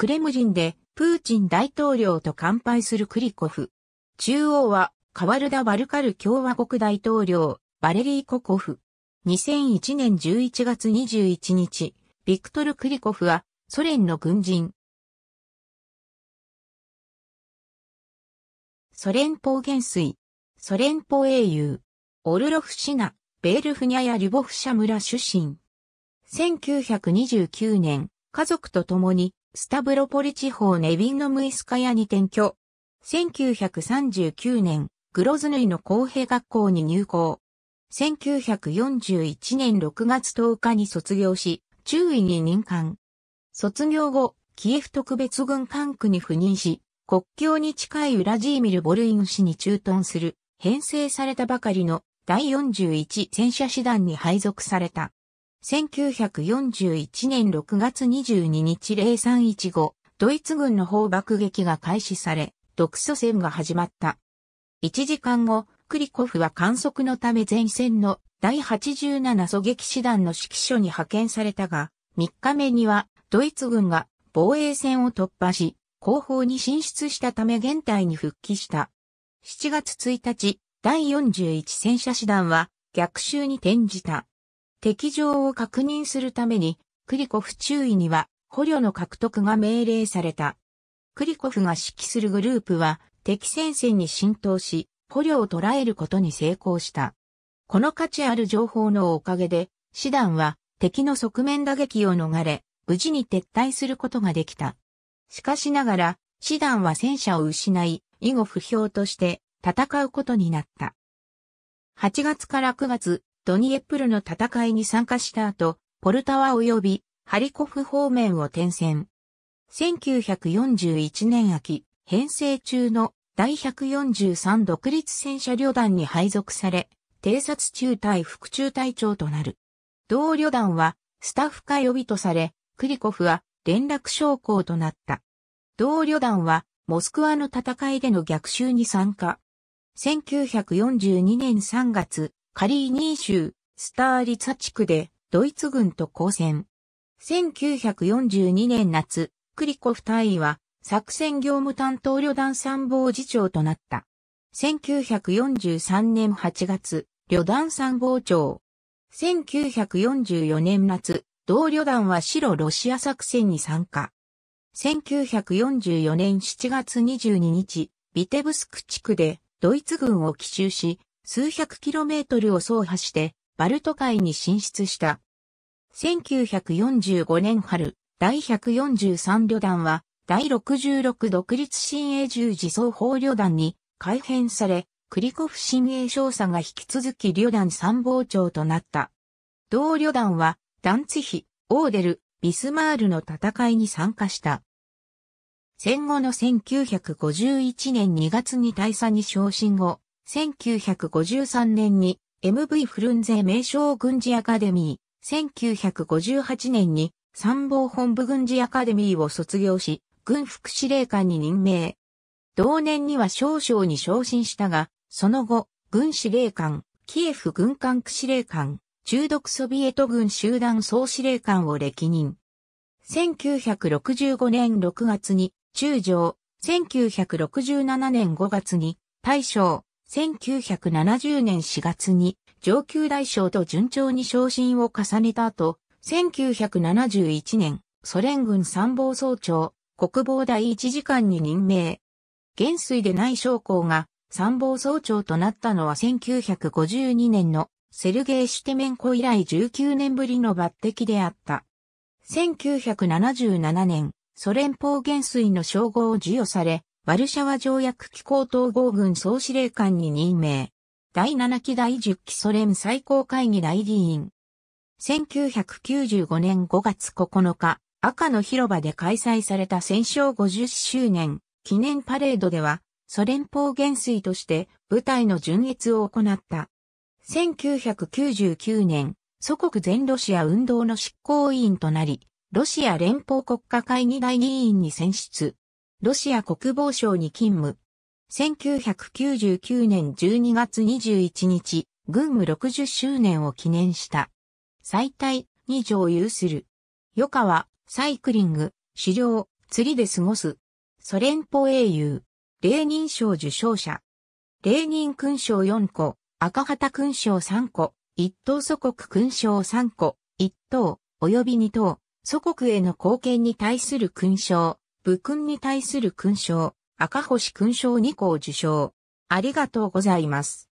クレムリンでプーチン大統領と乾杯するクリコフ。中央はカワルダ・バルカル共和国大統領、バレリー・ココフ。2001年11月21日、ビクトル・クリコフはソ連の軍人。ソ連邦元帥、ソ連邦英雄、オルロフ・シナ、ベールフニャやリュボフシャ村出身。1929年、家族と共にスタブロポリ地方ネビンノムイスカヤに転居。1939年、グロズヌイの公平学校に入校。1941年6月10日に卒業し、中尉に任官。卒業後、キエフ特別軍管区に赴任し、国境に近いウラジーミル・ボルイン氏に駐屯する、編成されたばかりの第41戦車師団に配属された。1941年6月22日0315、ドイツ軍の砲爆撃が開始され、独ソ戦が始まった。1時間後、クリコフは観測のため前線の第87狙撃師団の指揮所に派遣されたが、3日目にはドイツ軍が防衛線を突破し、後方に進出したため現代に復帰した。7月1日、第41戦車師団は逆襲に転じた。敵情を確認するために、クリコフ中尉には捕虜の獲得が命令された。クリコフが指揮するグループは敵戦線に浸透し、捕虜を捕らえることに成功した。この価値ある情報のおかげで、師団は敵の側面打撃を逃れ、無事に撤退することができた。しかしながら、師団は戦車を失い、以後不評として戦うことになった。8月から9月、ドニエプルの戦いに参加した後、ポルタワ及びハリコフ方面を転戦。1941年秋、編成中の第143独立戦車旅団に配属され、偵察中隊副中隊長となる。同旅団はスタッフ化予備とされ、クリコフは連絡将校となった。同旅団はモスクワの戦いでの逆襲に参加。1942年3月、カリーニー州、スターリツァ地区で、ドイツ軍と交戦。1942年夏、クリコフ大尉は、作戦業務担当旅団参謀次長となった。1943年8月、旅団参謀長。1944年夏、同旅団は白ロシア作戦に参加。1944年7月22日、ビテブスク地区でドイツ軍を奇襲し、数百キロメートルを走破して、バルト海に進出した。1945年春、第143旅団は、第66独立新鋭十字総法旅団に改編され、クリコフ新鋭少佐が引き続き旅団参謀長となった。同旅団は、ダンツヒ、オーデル、ビスマールの戦いに参加した。戦後の1951年2月に大佐に昇進後、1953年に MV フルンゼ名称軍事アカデミー、1958年に参謀本部軍事アカデミーを卒業し、軍副司令官に任命。同年には少将に昇進したが、その後、軍司令官、キエフ軍管区司令官、中毒ソビエト軍集団総司令官を歴任。1965年6月に中将、1967年5月に大将、1970年4月に上級大将と順調に昇進を重ねた後、1971年、ソ連軍参謀総長、国防第一次官に任命。元帥でない将校が参謀総長となったのは1952年のセルゲイ・シュテメンコ以来19年ぶりの抜擢であった。1977年、ソ連邦元帥の称号を授与され、ワルシャワ条約機構統合軍総司令官に任命。第7期第10期ソ連最高会議大議員。1995年5月9日、赤の広場で開催された戦勝50周年記念パレードでは、ソ連邦元帥として部隊の巡越を行った。1999年、祖国全ロシア運動の執行委員となり、ロシア連邦国家会議大議員に選出。ロシア国防省に勤務。1999年12月21日、軍務60周年を記念した。最大に条有する。余暇は、サイクリング、狩猟、釣りで過ごす。ソ連邦英雄。レーニン賞受賞者。レーニン勲章4個、赤旗勲章3個、一等祖国勲章3個、一等、及び二等、祖国への貢献に対する勲章、武勲に対する勲章、赤星勲章2個を受章。ありがとうございます。